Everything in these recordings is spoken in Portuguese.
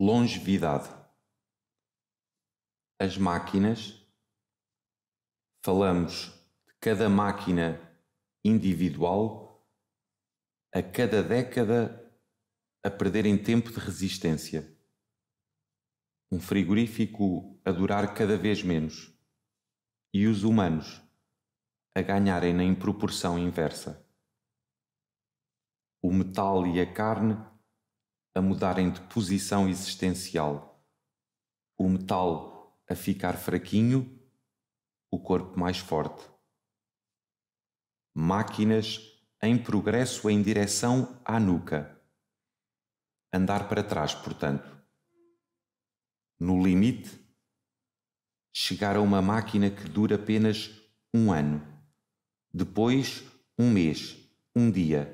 longevidade. As máquinas, falamos de cada máquina individual a cada década a perderem tempo de resistência. Um frigorífico a durar cada vez menos e os humanos a ganharem na proporção inversa. O metal e a carne a mudarem de posição existencial, o metal a ficar fraquinho, o corpo mais forte. Máquinas em progresso em direção à nuca. Andar para trás, portanto. No limite, chegar a uma máquina que dura apenas um ano, depois um mês, um dia,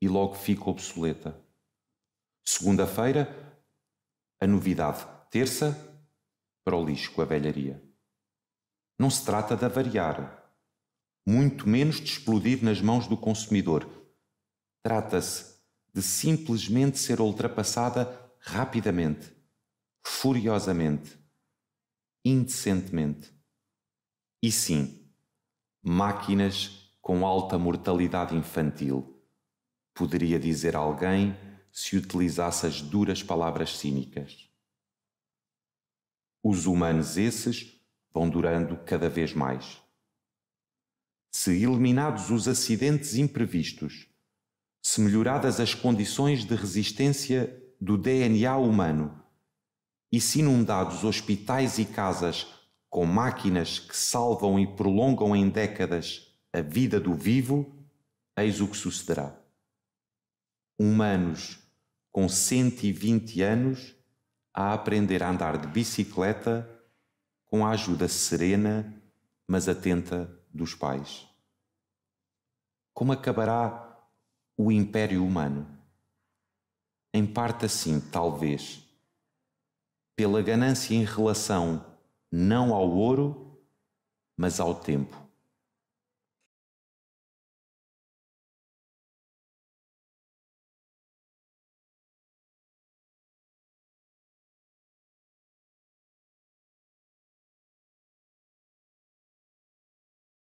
e logo fica obsoleta. Segunda-feira, a novidade. Terça, para o lixo, a velharia. Não se trata de avariar, muito menos de explodir nas mãos do consumidor. Trata-se de simplesmente ser ultrapassada rapidamente, furiosamente, indecentemente. E sim, máquinas com alta mortalidade infantil, poderia dizer alguém se utilizasse as duras palavras cínicas. Os humanos esses vão durando cada vez mais. Se eliminados os acidentes imprevistos, se melhoradas as condições de resistência do DNA humano e se inundados hospitais e casas com máquinas que salvam e prolongam em décadas a vida do vivo, eis o que sucederá. Humanos com 120 anos a aprender a andar de bicicleta com a ajuda serena, mas atenta dos pais. Como acabará o império humano? Em parte assim, talvez, pela ganância em relação não ao ouro, mas ao tempo.